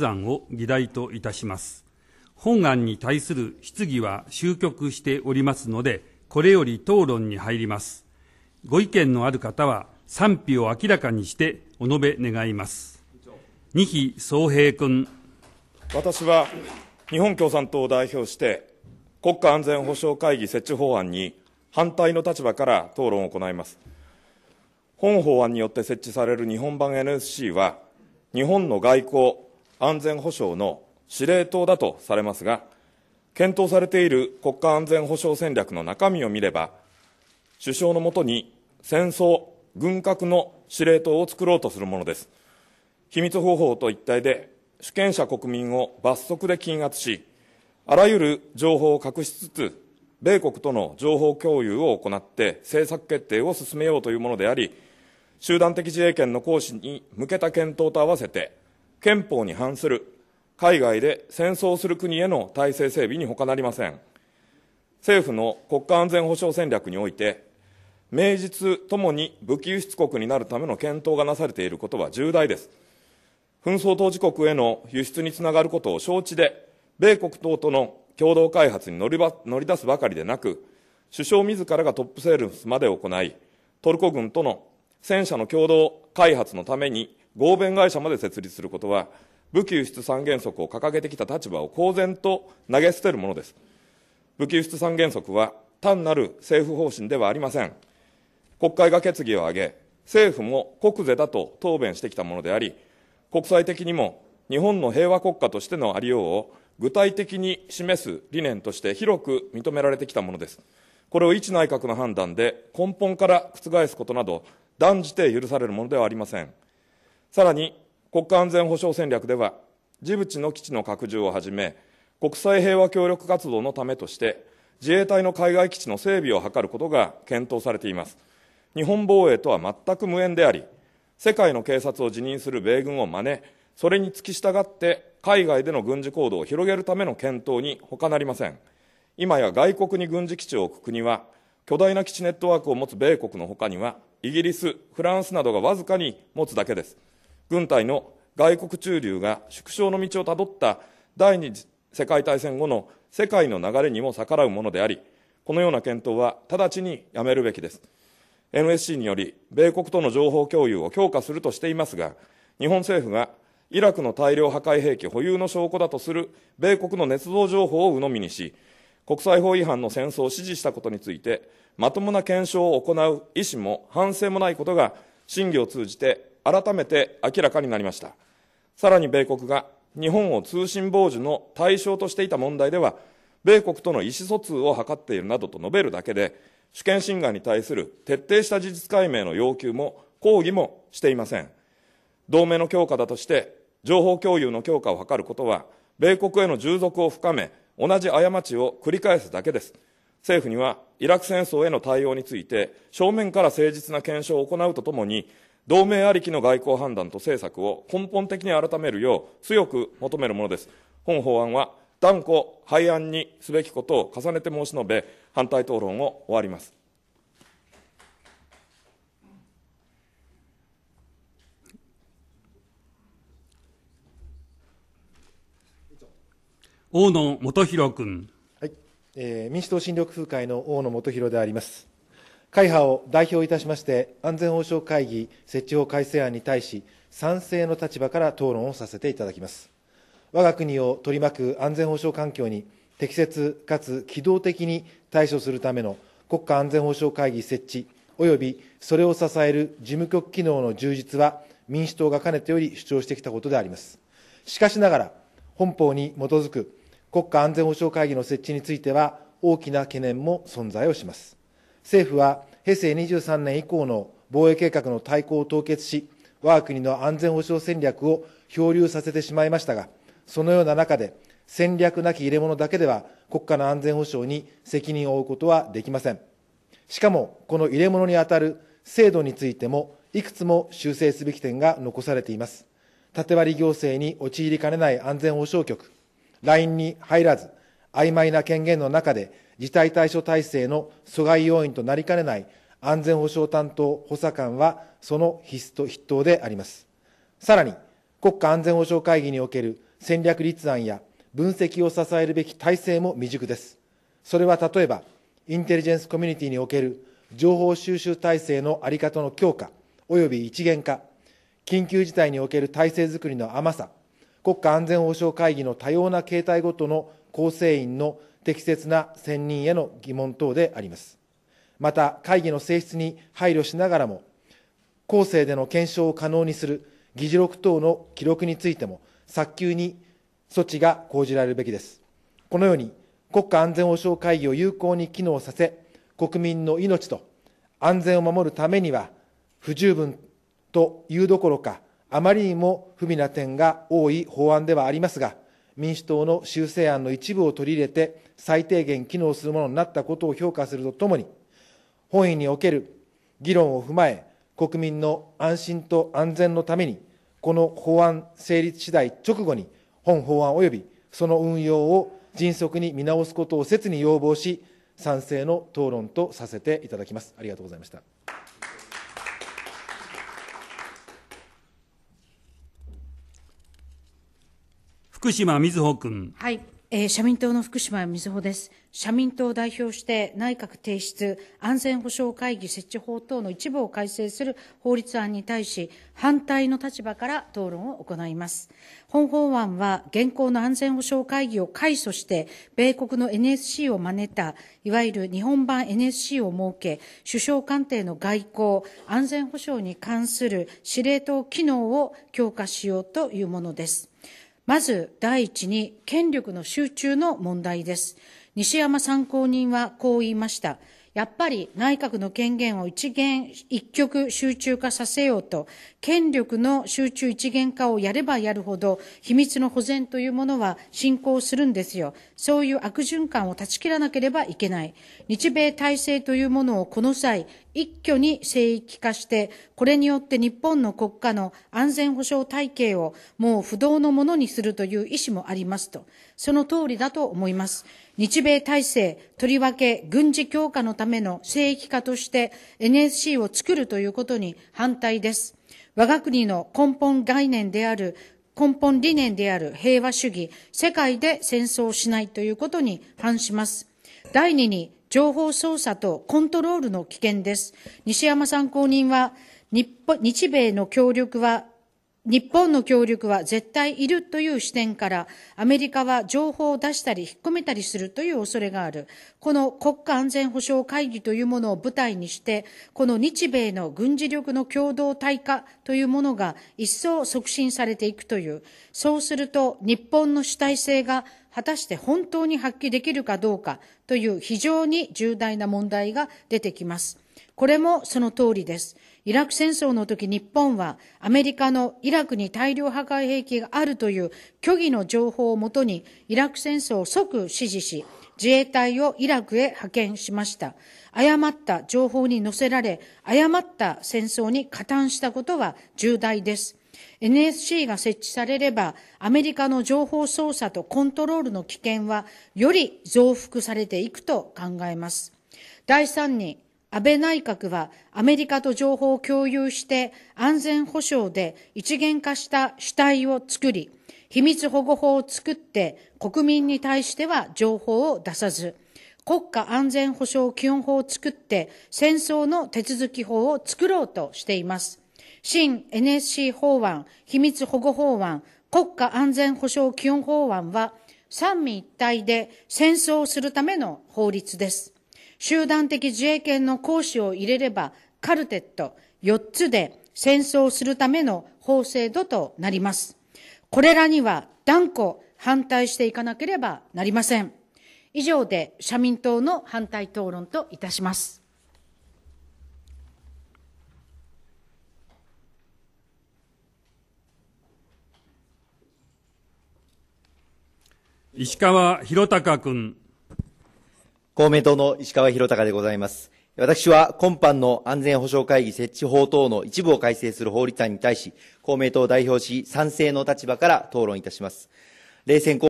決案を議題といたします。本案に対する質疑は終局しておりますので、これより討論に入ります。ご意見のある方は賛否を明らかにしてお述べ願います。二比総平君。私は日本共産党を代表して、国家安全保障会議設置法案に反対の立場から討論を行います。本法案によって設置される日本版 NSC は、日本の外交、安全保障の司令塔だとされますが、検討されている国家安全保障戦略の中身を見れば、首相のもとに戦争、軍拡の司令塔を作ろうとするものです。秘密方法と一体で、主権者国民を罰則で禁圧し、あらゆる情報を隠しつつ、米国との情報共有を行って政策決定を進めようというものであり、集団的自衛権の行使に向けた検討と合わせて、憲法に反する海外で戦争する国への体制整備に他なりません。政府の国家安全保障戦略において、名実ともに武器輸出国になるための検討がなされていることは重大です。紛争当事国への輸出につながることを承知で、米国等との共同開発に乗りば乗り出すばかりでなく、首相自らがトップセールスまで行い、トルコ軍との戦車の共同開発のために合弁会社まで設立することは、武器輸出三原則を掲げてきた立場を公然と投げ捨てるものです。武器輸出三原則は単なる政府方針ではありません。国会が決議を挙げ、政府も国是だと答弁してきたものであり、国際的にも日本の平和国家としてのありようを具体的に示す理念として広く認められてきたものです。これを一内閣の判断で根本から覆すことなど、断じて許されるものではありません。さらに、国家安全保障戦略では、ジブチの基地の拡充をはじめ、国際平和協力活動のためとして、自衛隊の海外基地の整備を図ることが検討されています。日本防衛とは全く無縁であり、世界の警察を辞任する米軍を真似、それに付き従って海外での軍事行動を広げるための検討に他なりません。今や外国に軍事基地を置く国は、巨大な基地ネットワークを持つ米国のほかには、イギリス、フランスなどがわずかに持つだけです。軍隊の外国駐留が縮小の道をたどった第二次世界大戦後の世界の流れにも逆らうものであり、このような検討は直ちにやめるべきです。NSC により、米国との情報共有を強化するとしていますが、日本政府がイラクの大量破壊兵器保有の証拠だとする米国の捏造情報を鵜呑みにし、国際法違反の戦争を支持したことについて、まともな検証を行う意思も反省もないことが、審議を通じて改めて明らかになりました。さらに米国が日本を通信傍受の対象としていた問題では、米国との意思疎通を図っているなどと述べるだけで、主権侵害に対する徹底した事実解明の要求も抗議もしていません。同盟の強化だとして、情報共有の強化を図ることは、米国への従属を深め、同じ過ちを繰り返すだけです。政府には、イラク戦争への対応について、正面から誠実な検証を行うとともに、同盟ありきの外交判断と政策を根本的に改めるよう強く求めるものです。本法案は断固廃案にすべきことを重ねて申し述べ、反対討論を終わります。大野元弘君。はい、えー、民主党新緑風会の大野元弘であります。会派を代表いたしまして、安全保障会議設置法改正案に対し、賛成の立場から討論をさせていただきます。我が国を取り巻く安全保障環境に適切かつ機動的に対処するための国家安全保障会議設置及びそれを支える事務局機能の充実は民主党がかねてより主張してきたことであります。しかしながら、本法に基づく国家安全保障会議の設置については大きな懸念も存在をします。政府は平成23年以降の防衛計画の大綱を凍結し、我が国の安全保障戦略を漂流させてしまいましたが、そのような中で、戦略なき入れ物だけでは国家の安全保障に責任を負うことはできません。しかも、この入れ物にあたる制度についても、いくつも修正すべき点が残されています。縦割り行政に陥りかねない安全保障局、LINE に入らず、曖昧な権限の中で、事態対処体制の阻害要因となりかねない安全保障担当補佐官はその筆頭であります。さらに、国家安全保障会議における戦略立案や分析を支えるべき体制も未熟です。それは例えば、インテリジェンスコミュニティにおける情報収集体制の在り方の強化、および一元化、緊急事態における体制づくりの甘さ、国家安全保障会議の多様な形態ごとの構成員の適切な選任への疑問等であります。また、会議の性質に配慮しながらも、後世での検証を可能にする議事録等の記録についても、早急に措置が講じられるべきです。このように、国家安全保障会議を有効に機能させ、国民の命と安全を守るためには、不十分というどころか、あまりにも不備な点が多い法案ではありますが、民主党の修正案の一部を取り入れて、最低限機能するものになったことを評価するとともに、本院における議論を踏まえ、国民の安心と安全のために、この法案成立次第直後に、本法案及びその運用を迅速に見直すことを切に要望し、賛成の討論とさせていただきます。ありがとうございました。福島みずほ君。はい。えー、社民党の福島みずほです。社民党を代表して内閣提出安全保障会議設置法等の一部を改正する法律案に対し反対の立場から討論を行います。本法案は現行の安全保障会議を改組して米国の NSC を真似たいわゆる日本版 NSC を設け首相官邸の外交安全保障に関する司令塔機能を強化しようというものです。まず第一に権力の集中の問題です。西山参考人はこう言いました。やっぱり内閣の権限を一元、一極集中化させようと、権力の集中一元化をやればやるほど、秘密の保全というものは進行するんですよ。そういう悪循環を断ち切らなければいけない。日米体制というものをこの際、一挙に聖域化して、これによって日本の国家の安全保障体系をもう不動のものにするという意思もありますと、その通りだと思います。日米体制、とりわけ軍事強化のための聖域化として NSC を作るということに反対です。我が国の根本概念である根本理念である平和主義、世界で戦争しないということに反します。第二に、情報操作とコントロールの危険です。西山参考人は、日米の協力は日本の協力は絶対いるという視点から、アメリカは情報を出したり引っ込めたりするという恐れがある。この国家安全保障会議というものを舞台にして、この日米の軍事力の共同体化というものが一層促進されていくという、そうすると日本の主体性が果たして本当に発揮できるかどうかという非常に重大な問題が出てきます。これもその通りです。イラク戦争の時日本はアメリカのイラクに大量破壊兵器があるという虚偽の情報をもとにイラク戦争を即支持し自衛隊をイラクへ派遣しました。誤った情報に乗せられ誤った戦争に加担したことは重大です。NSC が設置されれば、アメリカの情報操作とコントロールの危険はより増幅されていくと考えます。第3に、安倍内閣はアメリカと情報を共有して安全保障で一元化した主体を作り、秘密保護法を作って国民に対しては情報を出さず、国家安全保障基本法を作って戦争の手続き法を作ろうとしています。新 NSC 法案、秘密保護法案、国家安全保障基本法案は三位一体で戦争をするための法律です。集団的自衛権の行使を入れれば、カルテット4つで戦争するための法制度となります。これらには断固反対していかなければなりません。以上で社民党の反対討論といたします。石川博隆君。公明党の石川博隆でございます。私は今般の安全保障会議設置法等の一部を改正する法律案に対し、公明党を代表し、賛成の立場から討論いたします。冷戦